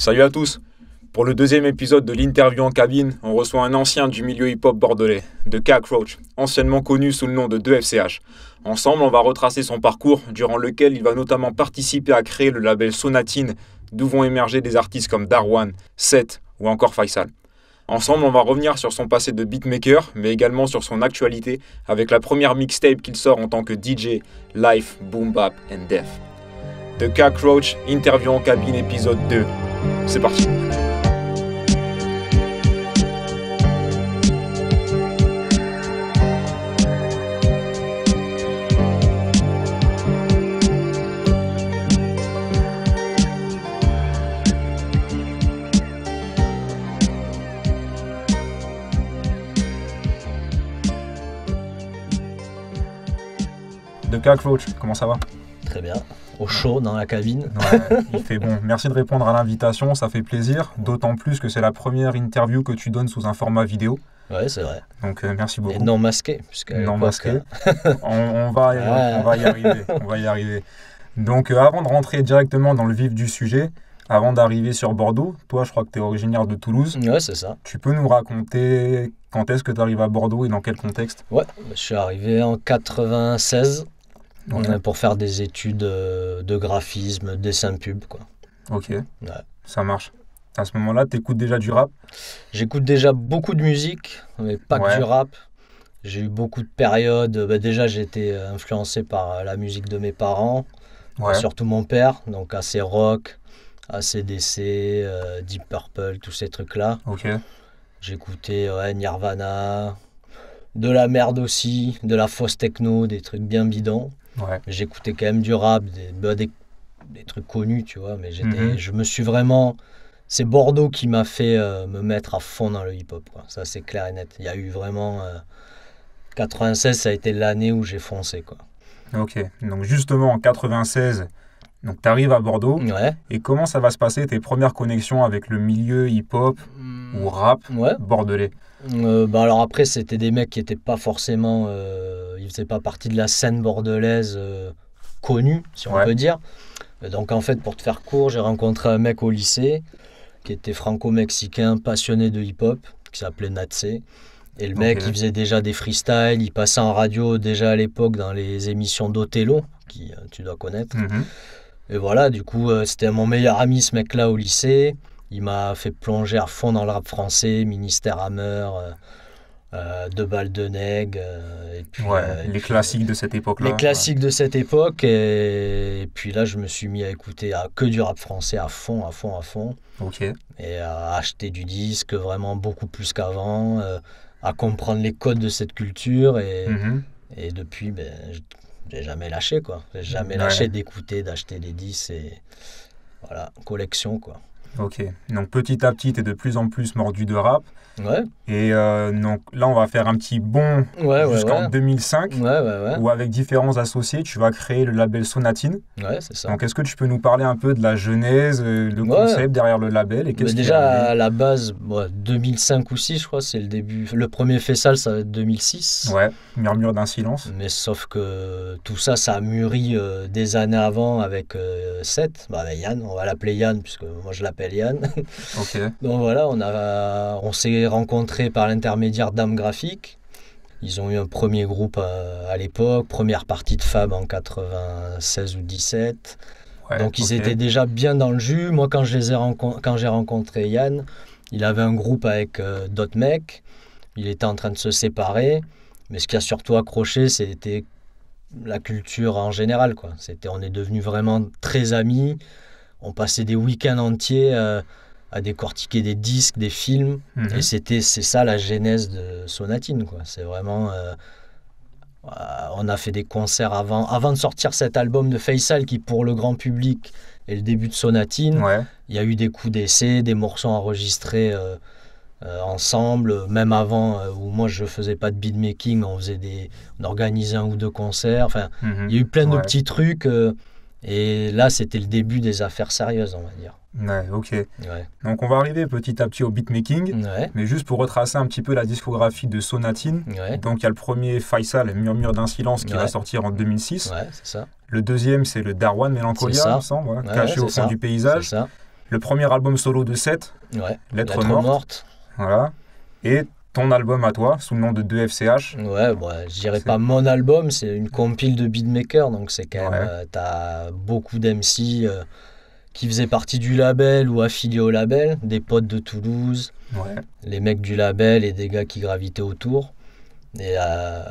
Salut à tous Pour le deuxième épisode de l'interview en cabine, on reçoit un ancien du milieu hip-hop bordelais, de croach anciennement connu sous le nom de 2FCH. Ensemble, on va retracer son parcours, durant lequel il va notamment participer à créer le label Sonatine, d'où vont émerger des artistes comme Darwan, Seth ou encore Faisal. Ensemble, on va revenir sur son passé de beatmaker, mais également sur son actualité, avec la première mixtape qu'il sort en tant que DJ, Life, Boom Bap and Death. The Cockroach, interview en cabine épisode 2. C'est parti De Cockroach, comment ça va Très bien au chaud dans la cabine. il fait bon. Merci de répondre à l'invitation, ça fait plaisir. D'autant plus que c'est la première interview que tu donnes sous un format vidéo. Ouais, c'est vrai. Donc euh, merci beaucoup. Et non masqué, puisque non masqué. Euh, on, on, va, on, va, y arriver. On va y arriver. Donc euh, avant de rentrer directement dans le vif du sujet, avant d'arriver sur Bordeaux, toi je crois que tu es originaire de Toulouse. Ouais, c'est ça. Tu peux nous raconter quand est-ce que tu arrives à Bordeaux et dans quel contexte Ouais, je suis arrivé en 96 euh, pour faire des études euh, de graphisme, dessin pub, quoi. Ok. Ça marche. À ce moment-là, tu écoutes déjà du rap J'écoute déjà beaucoup de musique, mais pas que du rap. J'ai eu beaucoup de périodes. Bah, déjà, j'ai été euh, influencé par la musique de mes parents, surtout mon père, donc assez rock, ACDC, euh, Deep Purple, tous ces trucs-là. Ok. J'écoutais Nirvana, de la merde aussi, de la fausse techno, des trucs bien bidons. J'écoutais quand même du rap, des, bah, trucs connus, tu vois. Mais mhm. je me suis vraiment. C'est Bordeaux qui m'a fait euh, me mettre à fond dans le hip-hop. Ça, c'est clair et net. Il y a eu vraiment. 96, euh, ça a été l'année où j'ai foncé, quoi. Ok. Donc, justement, en 96. Donc, tu arrives à Bordeaux. Ouais. Et comment ça va se passer tes premières connexions avec le milieu hip-hop ou mm. rap bordelais euh, bah Alors, après, c'était des mecs qui n'étaient pas forcément c'est faisait pas partie de la scène bordelaise euh, connue, si on peut dire. donc en fait, pour te faire court, j'ai rencontré un mec au lycée qui était franco-mexicain, passionné de hip-hop, qui s'appelait Natsé. Et le mec, il faisait déjà des freestyles, il passait en radio déjà à l'époque dans les émissions d'Othello, qui euh, tu dois connaître. Mhm. Et voilà, du coup, euh, c'était mon meilleur ami, ce mec-là, au lycée. Il m'a fait plonger à fond dans le rap français, Ministère Hammer. Euh, de neg. Euh, euh, et les classiques de cette époque-là. Les hein, classiques de cette époque. Et, puis là, je me suis mis à écouter à, que du rap français à fond, à fond, à fond. Ok. Et à acheter du disque vraiment beaucoup plus qu'avant, à comprendre les codes de cette culture. Et, mhm. et depuis, ben, j'ai jamais lâché, quoi. J'ai jamais lâché d'écouter, d'acheter des disques. Et voilà, collection, quoi. Ok, donc petit à petit, tu es de plus en plus mordu de rap. Ouais. Et euh, donc là, on va faire un petit bond jusqu'en ouais, 2005, où avec différents associés, tu vas créer le label Sonatine. Ouais, c'est ça. Donc est-ce que tu peux nous parler un peu de la genèse, euh, le concept derrière le label et quest Déjà, à la base, 2005 ou 6, je crois, c'est le début. Le premier sale ça va être 2006. Ouais, Murmure d'un silence. Mais sauf que tout ça, ça a mûri euh, des années avant avec 7, bah, Yann, on va l'appeler Yann, puisque moi je l'appelle Yann. Donc voilà, on, on s'est rencontrés par l'intermédiaire d'âme graphique. Ils ont eu un premier groupe euh, à, l'époque, première partie de Fab en 96 ou 17. Donc ils étaient déjà bien dans le jus. Moi, quand j'ai rencontré, Yann, il avait un groupe avec euh, d'autres mecs. Il était en train de se séparer. Mais ce qui a surtout accroché, c'était la culture en général. Quoi. on est devenus vraiment très amis on passait des week-ends entiers euh, à décortiquer des disques, des films. Mhm. Et c'était, c'est ça la genèse de Sonatine. Quoi. C'est vraiment. Euh, euh, on a fait des concerts avant, avant de sortir cet album de Faisal qui, pour le grand public, est le début de Sonatine. Il y a eu des coups d'essai, des morceaux enregistrés. ensemble, même avant où moi je faisais pas de beatmaking, on faisait des, on organisait un ou deux concerts. Enfin, mhm. il y a eu plein de petits trucs. Et là, c'était le début des affaires sérieuses, on va dire. Ouais, ok. Donc on va arriver petit à petit au beatmaking, mais juste pour retracer un petit peu la discographie de Sonatine. Donc il y a le premier Faisal, Murmure d'un silence, qui va sortir en 2006. Ça. Le deuxième, c'est le Darwin Mélancolia, caché au fond du paysage. Ça. Le premier album solo de Seth, Lettre, Lettre morte. Voilà. Et ton album à toi, sous le nom de 2FCH. Ouais, j'irai bah, je pas mon album, c'est une compile de beatmakers, donc c'est quand même. Euh, t'as beaucoup d'MC euh, qui faisaient partie du label ou affiliés au label, des potes de Toulouse, les mecs du label et des gars qui gravitaient autour. Et euh,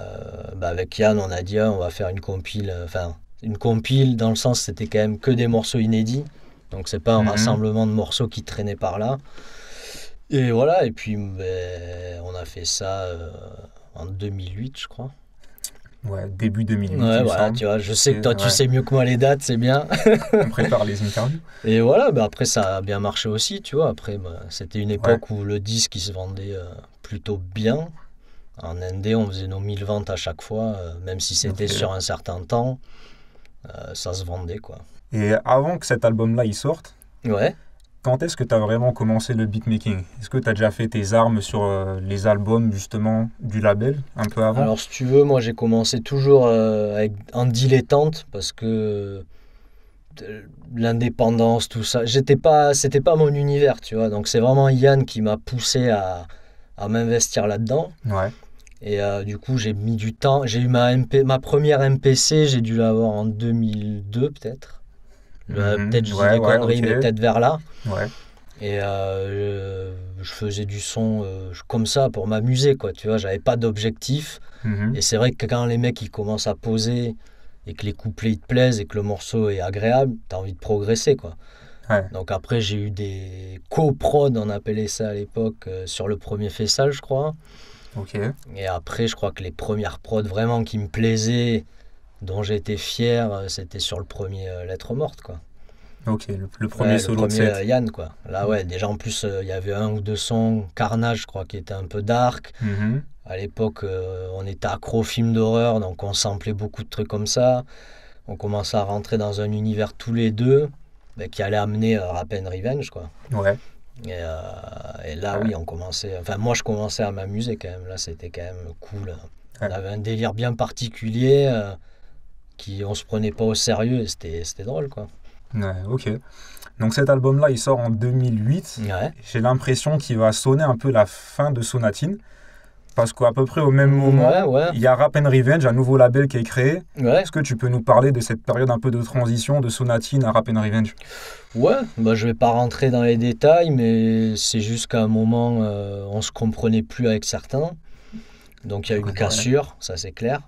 bah, avec Yann, on a dit, ah, on va faire une compile. Enfin, une compile, dans le sens, c'était quand même que des morceaux inédits. Donc, c'est pas un mhm. rassemblement de morceaux qui traînaient par là. Et voilà, et puis ben, on a fait ça euh, en 2008, je crois. Ouais, début 2008. Ouais, voilà, tu vois, je sais que toi, tu sais mieux que moi les dates, c'est bien. on prépare les interviews. Et voilà, ben après, ça a bien marché aussi, tu vois. Après, ben, c'était une époque où le disque, il se vendait euh, plutôt bien. En Indé, on faisait nos 1000 ventes à chaque fois, euh, même si c'était sur un certain temps, ça se vendait, quoi. Et avant que cet album-là, il sorte, ouais quand est-ce que tu as vraiment commencé le beatmaking Est-ce que tu as déjà fait tes armes sur euh, les albums justement du label un peu avant Alors si tu veux, moi j'ai commencé toujours euh, en dilettante parce que euh, l'indépendance, tout ça, j'étais pas, c'était pas mon univers, tu vois. Donc c'est vraiment Yann qui m'a poussé à, à m'investir là-dedans. Ouais. Et du coup j'ai mis du temps, j'ai eu ma, ma première MPC, j'ai dû l'avoir en 2002 peut-être. Mhm. peut-être euh, je ouais, des conneries, mais peut-être vers là. Et je, faisais du son euh, comme ça pour m'amuser, quoi. Tu vois, j'avais pas d'objectif. Mhm. Et c'est vrai que quand les mecs ils commencent à poser et que les couplets te plaisent et que le morceau est agréable, t'as envie de progresser, quoi. Donc après j'ai eu des co-prods on appelait ça à l'époque, euh, sur le premier fessal, je crois. Et après je crois que les premières prods vraiment qui me plaisaient dont j'étais fier, euh, c'était sur le premier euh, Lettre morte, quoi. Ok, le, premier ouais, solo le premier, euh, Yann, quoi. Là, mm. ouais, déjà en plus, il y avait un ou deux sons, Carnage, je crois, qui était un peu dark. Mm-hmm. À l'époque, on était accro films d'horreur, donc on samplait beaucoup de trucs comme ça. On commençait à rentrer dans un univers tous les deux bah, qui allait amener à Rap Revenge, quoi. Ouais. Et, là, oui, on commençait. Enfin, moi, je commençais à m'amuser quand même. Là, c'était quand même cool. On avait un délire bien particulier qui on se prenait pas au sérieux c'était drôle quoi. Ouais, ok. Donc cet album-là, il sort en 2008. Ouais. J'ai l'impression qu'il va sonner un peu la fin de Sonatine. Parce qu'à peu près au même moment, il y a Rap Revenge, un nouveau label qui est créé. Est-ce que tu peux nous parler de cette période un peu de transition de Sonatine à Rap Revenge Ouais, bah, je vais pas rentrer dans les détails, mais c'est juste qu'à un moment, euh, on se comprenait plus avec certains. Donc il y a eu une cassure, ça c'est clair.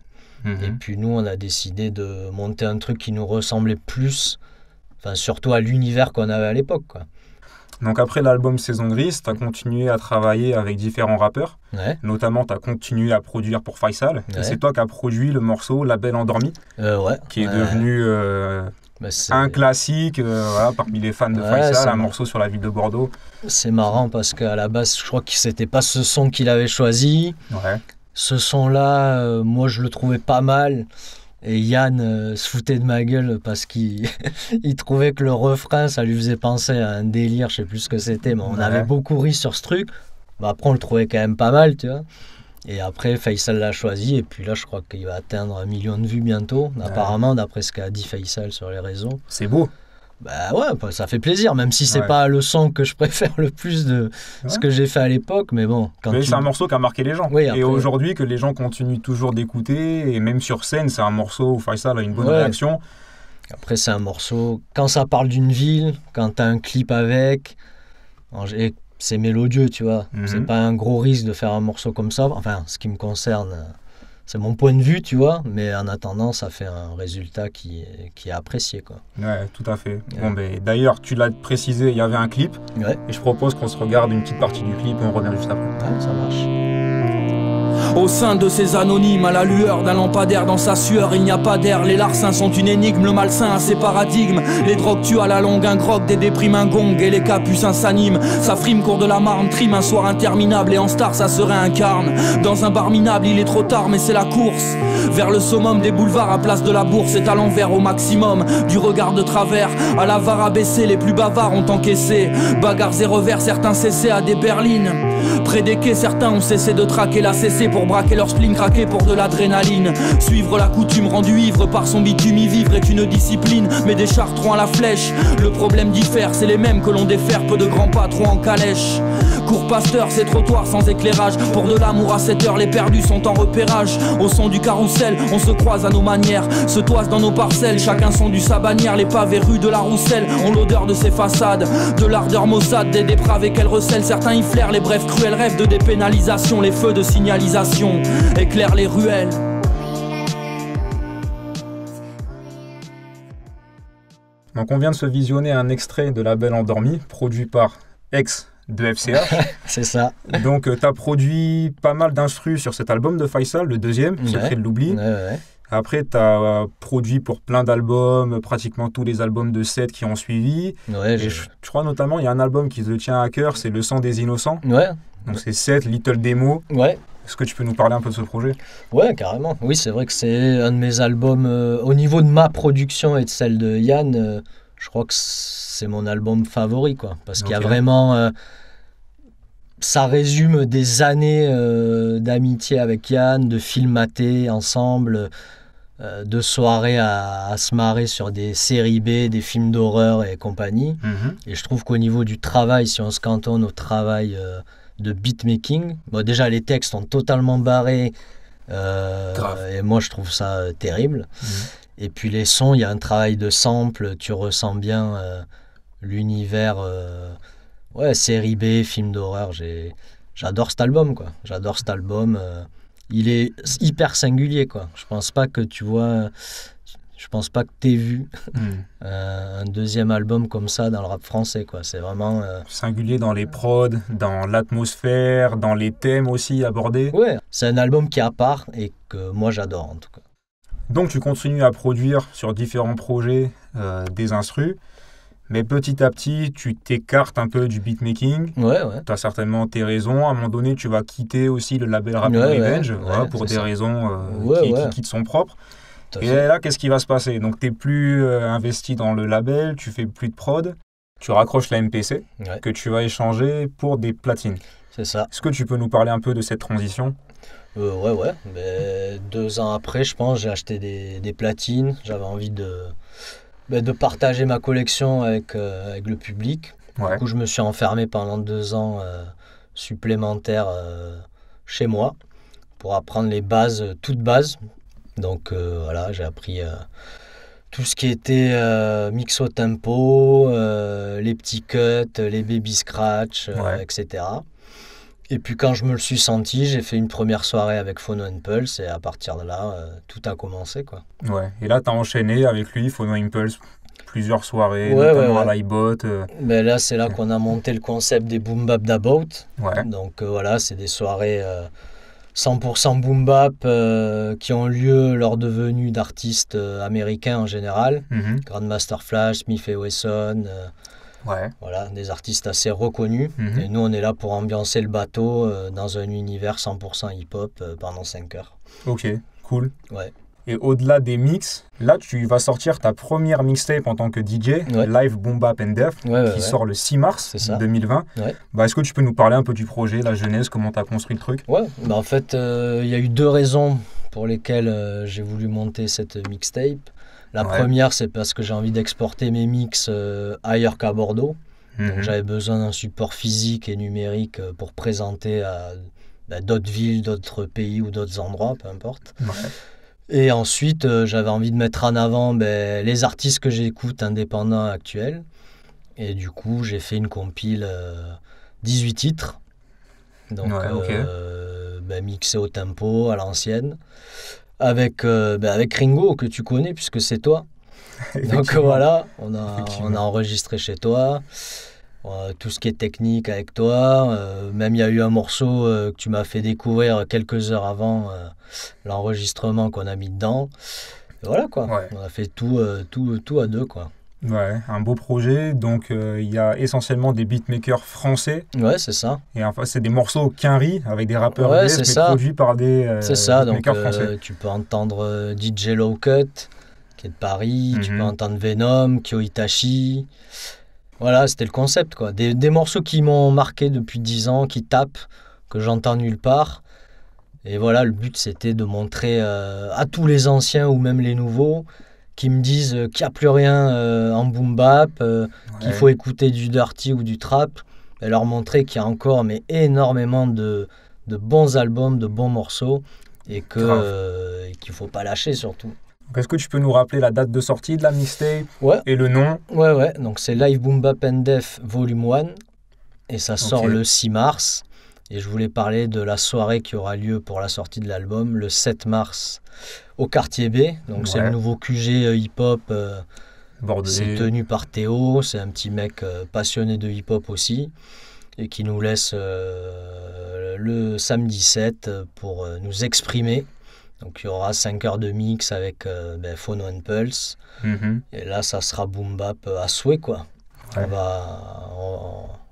Et mhm. puis nous, on a décidé de monter un truc qui nous ressemblait plus, enfin surtout à l'univers qu'on avait à l'époque. Donc après l'album Saison Grise, tu as continué à travailler avec différents rappeurs. Notamment, tu as continué à produire pour Faisal. c'est toi qui as produit le morceau La Belle Endormie, euh, qui est devenu euh, bah, un classique euh, parmi les fans de Faisal, un morceau sur la ville de Bordeaux. C'est marrant parce qu'à la base, je crois que c'était pas ce son qu'il avait choisi ce son-là, euh, moi je le trouvais pas mal. Et Yann euh, se foutait de ma gueule parce qu'il trouvait que le refrain, ça lui faisait penser à un délire, je sais plus ce que c'était, mais on avait beaucoup ri sur ce truc. mais bah, après, on le trouvait quand même pas mal, tu vois. Et après, Faisal l'a choisi, et puis là, je crois qu'il va atteindre un million de vues bientôt, apparemment, d'après ce qu'a dit Faisal sur les réseaux. C'est beau. Bah ouais, bah, ça fait plaisir, même si c'est pas le son que je préfère le plus de ce que j'ai fait à l'époque, mais bon. Quand c'est un morceau qui a marqué les gens. Et aujourd'hui, que les gens continuent toujours d'écouter, et même sur scène, c'est un morceau où Faisal a une bonne réaction. Après, c'est un morceau. Quand ça parle d'une ville, quand t'as un clip avec, c'est mélodieux, tu vois. Mhm. C'est pas un gros risque de faire un morceau comme ça. Enfin, ce qui me concerne euh, c'est mon point de vue, tu vois. Mais en attendant, ça fait un résultat qui, est apprécié, quoi. Ouais, tout à fait. Bon, ben, d'ailleurs, tu l'as précisé, il y avait un clip. Et je propose qu'on se regarde une petite partie du clip et on revient juste après. ça marche. Au sein de ces anonymes, à la lueur d'un lampadaire dans sa sueur, il n'y a pas d'air. Les larcins sont une énigme, le malsain a ses paradigmes. Les drogues tuent à la longue, un grog, des déprimes, un gong, et les capucins s'animent. Sa frime, court de la marne, trime un soir interminable, et en star, ça se réincarne. Dans un bar minable, il est trop tard, mais c'est la course. Vers le summum des boulevards, à place de la bourse, est à l'envers au maximum. Du regard de travers, à la vare abaissée, les plus bavards ont encaissé. Bagarres et revers, certains cessaient à des berlines. Près des quais, certains ont cessé de traquer la cessée pour braquer leur spleen, craquer pour de l'adrénaline. Suivre la coutume rendue ivre par son bitume, y vivre est une discipline, mais des chartrons à la flèche. Le problème diffère, c'est les mêmes que l'on défère, peu de grands patrons en calèche. Cours pasteur, c'est trottoirs sans éclairage. Pour de l'amour à 7 heures, les perdus sont en repérage. Au son du carrousel, on se croise à nos manières, se toise dans nos parcelles, chacun son du sabanière. Les pavés rues de la Rousselle ont l'odeur de ses façades, de l'ardeur maussade, des dépravés qu'elle recèle. Certains y flairent les brefs cruels rêves de dépénalisation, les feux de signalisation éclaire les ruelles. Donc on vient de se visionner un extrait de La Belle Endormie, produit par Ex de FCA. c'est ça. Donc euh, tu as produit pas mal d'instrus sur cet album de Faisal, le deuxième, ouais. de l'oubli. Après, tu as euh, produit pour plein d'albums, pratiquement tous les albums de 7 qui ont suivi. et je... crois notamment, il y a un album qui te tient à cœur, c'est Le sang des innocents. Ouais, donc c'est 7, Little Demo. Ouais. Est-ce que tu peux nous parler un peu de ce projet Ouais, carrément. Oui, c'est vrai que c'est un de mes albums. Euh, au niveau de ma production et de celle de Yann, euh, je crois que c'est mon album favori, quoi. Parce qu'il y a vraiment. Euh, ça résume des années d'amitié avec Yann, de filmater ensemble, de soirées à, se marrer sur des séries B, des films d'horreur et compagnie. Mhm. Et je trouve qu'au niveau du travail, si on se cantonne au travail de beatmaking. Bon, déjà, les textes sont totalement barrés. Euh, et moi, je trouve ça euh, terrible. Mhm. Et puis les sons, il y a un travail de sample. Tu ressens bien euh, l'univers. ouais, série B, film d'horreur. J'adore cet album, quoi. J'adore cet album. il est hyper singulier, quoi. Je pense pas que tu vois je pense pas que tu aies vu hmm. euh, un deuxième album comme ça dans le rap français. quoi. C'est vraiment. Euh, Singulier dans les prods, dans l'atmosphère, dans les thèmes aussi abordés. Ouais, c'est un album qui est à part et que moi j'adore en tout cas. Donc tu continues à produire sur différents projets euh, des instrus. Mais petit à petit, tu t'écartes un peu du beatmaking. Ouais, ouais. Tu as certainement tes raisons. À un moment donné, tu vas quitter aussi le label Rap Revenge pour des raisons qui, qui, qui te sont propres. Et là, qu'est-ce qui va se passer Donc, tu n'es plus euh, investi dans le label, tu fais plus de prod, tu raccroches la MPC que tu vas échanger pour des platines. C'est ça. Est-ce que tu peux nous parler un peu de cette transition euh, Ouais, ouais. deux ans après, je pense, j'ai acheté des, platines. J'avais envie de, ben, de partager ma collection avec, euh, avec le public. Du coup, je me suis enfermé pendant deux ans supplémentaires chez moi pour apprendre les bases, toutes bases, donc euh, voilà, j'ai appris euh, tout ce qui était euh, mixo mix au tempo, les petits cuts, les baby scratch, etc. Et puis quand je me le suis senti, j'ai fait une première soirée avec Phono Impulse et à partir de là, tout a commencé. quoi. Ouais, et là, tu as enchaîné avec lui, Phono Impulse, plusieurs soirées, ouais, notamment à l'iBot. Mais ben là, c'est là qu'on a monté le concept des Boom Bap d'About. Donc voilà, c'est des soirées 100% boom bap euh, qui ont lieu lors de venues d'artistes euh, américains en général, mhm. Grandmaster Flash, Smith Wesson, euh, ouais. voilà, des artistes assez reconnus. Mhm. Et nous, on est là pour ambiancer le bateau dans un univers 100% hip-hop pendant 5 heures. Ok, cool. Ouais. Et au-delà des mix, là, tu vas sortir ta première mixtape en tant que DJ, Live Bomba Pendef, qui sort le 6 mars 2020. Bah, Est-ce que tu peux nous parler un peu du projet, la genèse, comment tu as construit le truc Ouais, bah, en fait, euh, il y a eu deux raisons pour lesquelles euh, j'ai voulu monter cette mixtape. La première, c'est parce que j'ai envie d'exporter mes mix euh, ailleurs qu'à Bordeaux. Mhm. J'avais besoin d'un support physique et numérique pour présenter à bah, d'autres villes, d'autres pays ou d'autres endroits, peu importe. Et ensuite, euh, j'avais envie de mettre en avant ben, les artistes que j'écoute indépendants actuels. Et du coup, j'ai fait une compile 18 euh, titres. Donc, euh, ben, mixé au tempo, à l'ancienne. Avec, ben, avec Ringo, que tu connais, puisque c'est toi. Donc voilà, on on a enregistré chez toi. Euh, tout ce qui est technique avec toi. Euh, même il y a eu un morceau euh, que tu m'as fait découvrir quelques heures avant l'enregistrement qu'on a mis dedans. voilà quoi. On a fait tout, tout, tout à deux quoi. Ouais, un beau projet. Donc il y a essentiellement des beatmakers français. Ouais, c'est ça. Et enfin, c'est des morceaux quinri avec des rappeurs ouais, US, ça. produits par des C'est ça, donc français. tu peux entendre DJ Lowcut Cut qui est de Paris, tu mhm. peux entendre Venom, Kyo Itachi. Voilà, c'était le concept, quoi. Des, morceaux qui m'ont marqué depuis 10 ans, qui tapent, que j'entends nulle part. Et voilà, le but c'était de montrer euh, à tous les anciens ou même les nouveaux qui me disent euh, qu'il n'y a plus rien euh, en boom bap, qu'il faut écouter du dirty ou du trap, et leur montrer qu'il y a encore mais énormément de, de bons albums, de bons morceaux, et qu'il ne faut pas lâcher surtout. Est-ce que tu peux nous rappeler la date de sortie de la et le nom Ouais, ouais. Donc c'est Live Boomba Pendef Volume 1 et ça sort le 6 mars. Et je voulais parler de la soirée qui aura lieu pour la sortie de l'album le 7 mars au quartier B. Donc c'est le nouveau QG euh, hip-hop. Euh, c'est tenu par Théo, c'est un petit mec euh, passionné de hip-hop aussi, et qui nous laisse le samedi 7 pour nous exprimer donc il y aura 5 heures de mix avec euh, ben, Phono and Pulse. Mhm. Et là, ça sera boom bap euh, à souhait, quoi. On, va,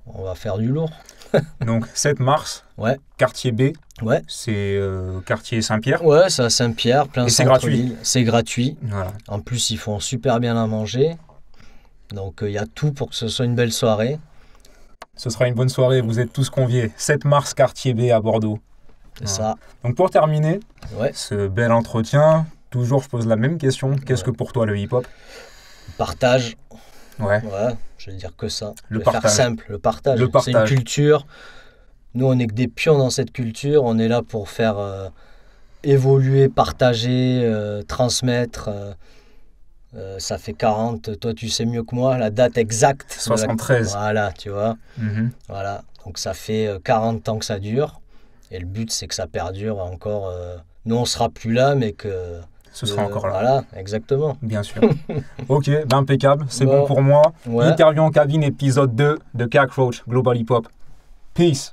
on, va faire du lourd. Donc 7 mars, quartier B. Ouais. C'est euh, quartier Saint-Pierre. Ouais, c'est à Saint-Pierre, plein Et c'est gratuit. C'est gratuit. En plus, ils font super bien à manger. Donc il y a tout pour que ce soit une belle soirée. Ce sera une bonne soirée, vous êtes tous conviés. 7 mars, quartier B à Bordeaux. Donc pour terminer ce bel entretien, toujours je pose la même question. Qu'est-ce que pour toi le hip-hop Partage. Ouais. Je vais dire que ça. Le Faire simple, le partage. Le partage. C'est une culture. Nous, on est que des pions dans cette culture. On est là pour faire euh, évoluer, partager, euh, transmettre. Euh, ça fait 40, toi tu sais mieux que moi, la date exacte. 73. Voilà, tu vois. Mhm. Voilà, donc ça fait 40 ans que ça dure. Et le but, c'est que ça perdure encore. Euh, nous, on sera plus là, mais que ce sera euh, encore là. Voilà, exactement. Bien sûr. ok, ben, impeccable, c'est bon. pour moi. Interview en cabine, épisode 2 de Cockroach Global Hip Hop. Peace.